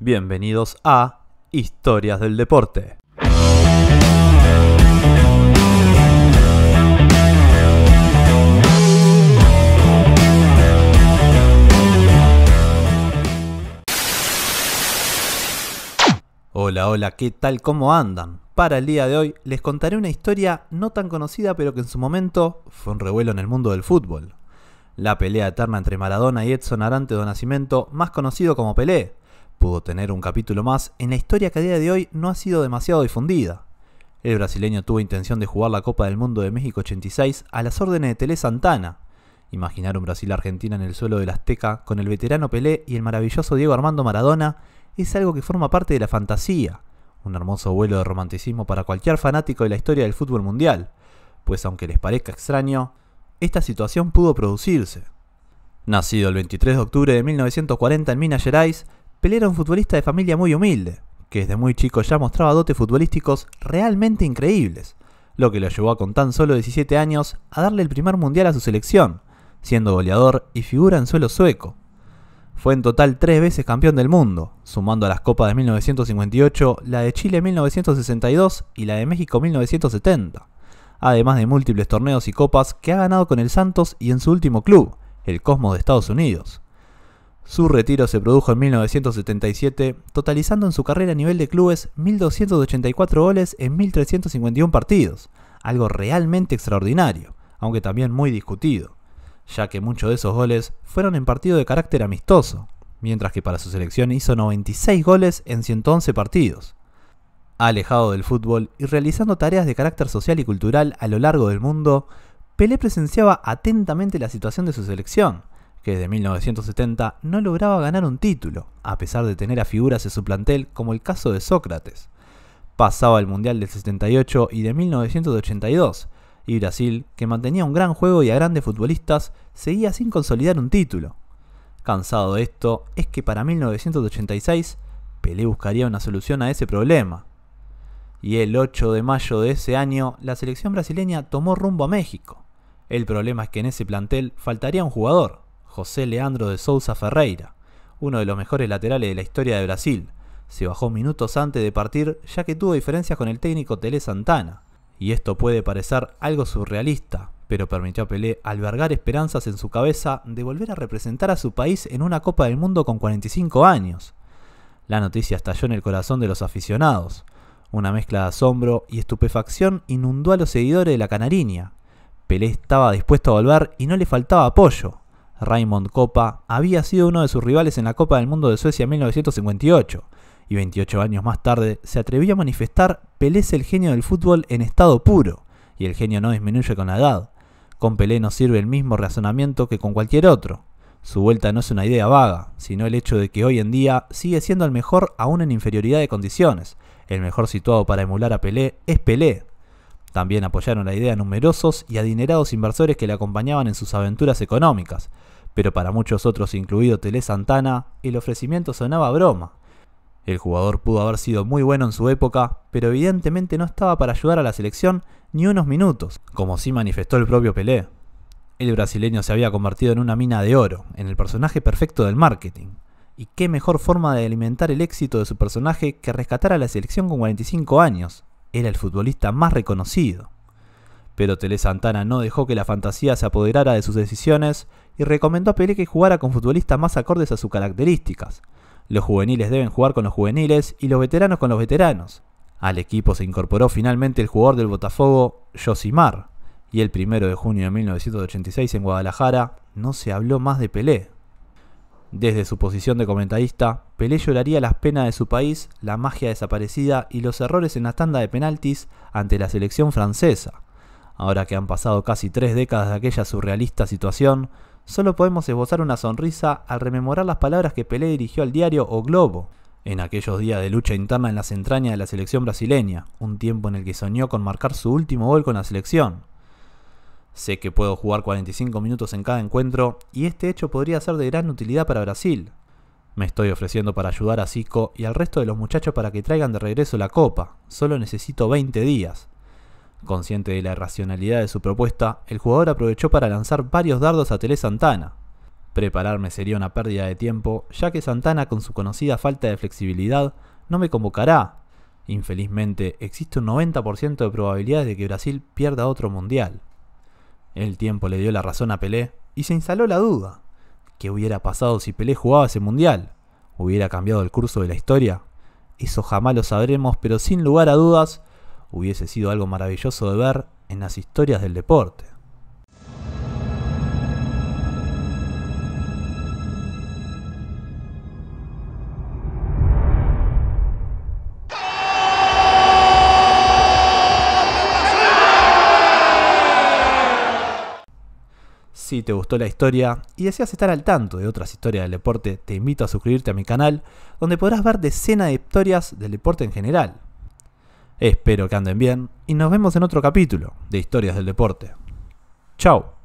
Bienvenidos a Historias del Deporte. Hola, hola, ¿qué tal? ¿Cómo andan? Para el día de hoy les contaré una historia no tan conocida pero que en su momento fue un revuelo en el mundo del fútbol. La pelea eterna entre Maradona y Edson Arante do Nascimento, más conocido como Pelé, pudo tener un capítulo más en la historia que a día de hoy no ha sido demasiado difundida. El brasileño tuvo intención de jugar la Copa del Mundo de México 86 a las órdenes de Tele Santana. Imaginar un Brasil-Argentina en el suelo del Azteca con el veterano Pelé y el maravilloso Diego Armando Maradona es algo que forma parte de la fantasía, un hermoso vuelo de romanticismo para cualquier fanático de la historia del fútbol mundial, pues aunque les parezca extraño, esta situación pudo producirse. Nacido el 23 de octubre de 1940 en Minas Gerais, Pelé era un futbolista de familia muy humilde, que desde muy chico ya mostraba dotes futbolísticos realmente increíbles, lo que lo llevó con tan solo 17 años a darle el primer mundial a su selección, siendo goleador y figura en suelo sueco. Fue en total tres veces campeón del mundo, sumando a las copas de 1958, la de Chile 1962 y la de México 1970, además de múltiples torneos y copas que ha ganado con el Santos y en su último club, el Cosmos de Estados Unidos. Su retiro se produjo en 1977, totalizando en su carrera a nivel de clubes 1.284 goles en 1.351 partidos, algo realmente extraordinario, aunque también muy discutido, ya que muchos de esos goles fueron en partido de carácter amistoso, mientras que para su selección hizo 96 goles en 111 partidos. Alejado del fútbol y realizando tareas de carácter social y cultural a lo largo del mundo, Pelé presenciaba atentamente la situación de su selección, que desde 1970 no lograba ganar un título, a pesar de tener a figuras en su plantel como el caso de Sócrates. Pasaba el Mundial del 78 y de 1982, y Brasil, que mantenía un gran juego y a grandes futbolistas, seguía sin consolidar un título. Cansado de esto, es que para 1986 Pelé buscaría una solución a ese problema. Y el 8 de mayo de ese año, la selección brasileña tomó rumbo a México. El problema es que en ese plantel faltaría un jugador, José Leandro de Souza Ferreira, uno de los mejores laterales de la historia de Brasil. Se bajó minutos antes de partir ya que tuvo diferencias con el técnico Tele Santana. Y esto puede parecer algo surrealista, pero permitió a Pelé albergar esperanzas en su cabeza de volver a representar a su país en una Copa del Mundo con 45 años. La noticia estalló en el corazón de los aficionados. Una mezcla de asombro y estupefacción inundó a los seguidores de la Canariña. Pelé estaba dispuesto a volver y no le faltaba apoyo. Raymond Copa, había sido uno de sus rivales en la Copa del Mundo de Suecia en 1958, y 28 años más tarde se atrevió a manifestar Pelé es el genio del fútbol en estado puro, y el genio no disminuye con la edad. Con Pelé no sirve el mismo razonamiento que con cualquier otro. Su vuelta no es una idea vaga, sino el hecho de que hoy en día sigue siendo el mejor aún en inferioridad de condiciones. El mejor situado para emular a Pelé es Pelé, también apoyaron la idea numerosos y adinerados inversores que le acompañaban en sus aventuras económicas, pero para muchos otros, incluido Tele Santana, el ofrecimiento sonaba broma. El jugador pudo haber sido muy bueno en su época, pero evidentemente no estaba para ayudar a la selección ni unos minutos, como sí manifestó el propio Pelé. El brasileño se había convertido en una mina de oro, en el personaje perfecto del marketing. Y qué mejor forma de alimentar el éxito de su personaje que rescatar a la selección con 45 años, era el futbolista más reconocido. Pero Tele Santana no dejó que la fantasía se apoderara de sus decisiones y recomendó a Pelé que jugara con futbolistas más acordes a sus características. Los juveniles deben jugar con los juveniles y los veteranos con los veteranos. Al equipo se incorporó finalmente el jugador del Botafogo, Josimar, y el 1 de junio de 1986 en Guadalajara no se habló más de Pelé. Desde su posición de comentarista, Pelé lloraría las penas de su país, la magia desaparecida y los errores en la tanda de penaltis ante la selección francesa. Ahora que han pasado casi tres décadas de aquella surrealista situación, solo podemos esbozar una sonrisa al rememorar las palabras que Pelé dirigió al diario O Globo, en aquellos días de lucha interna en las entrañas de la selección brasileña, un tiempo en el que soñó con marcar su último gol con la selección. Sé que puedo jugar 45 minutos en cada encuentro y este hecho podría ser de gran utilidad para Brasil. Me estoy ofreciendo para ayudar a Zico y al resto de los muchachos para que traigan de regreso la copa. Solo necesito 20 días. Consciente de la irracionalidad de su propuesta, el jugador aprovechó para lanzar varios dardos a Tele Santana. Prepararme sería una pérdida de tiempo, ya que Santana con su conocida falta de flexibilidad no me convocará. Infelizmente, existe un 90% de probabilidades de que Brasil pierda otro mundial. El tiempo le dio la razón a Pelé y se instaló la duda. ¿Qué hubiera pasado si Pelé jugaba ese mundial? ¿Hubiera cambiado el curso de la historia? Eso jamás lo sabremos, pero sin lugar a dudas, hubiese sido algo maravilloso de ver en las historias del deporte. Si te gustó la historia y deseas estar al tanto de otras historias del deporte, te invito a suscribirte a mi canal, donde podrás ver decenas de historias del deporte en general. Espero que anden bien y nos vemos en otro capítulo de Historias del Deporte. Chao.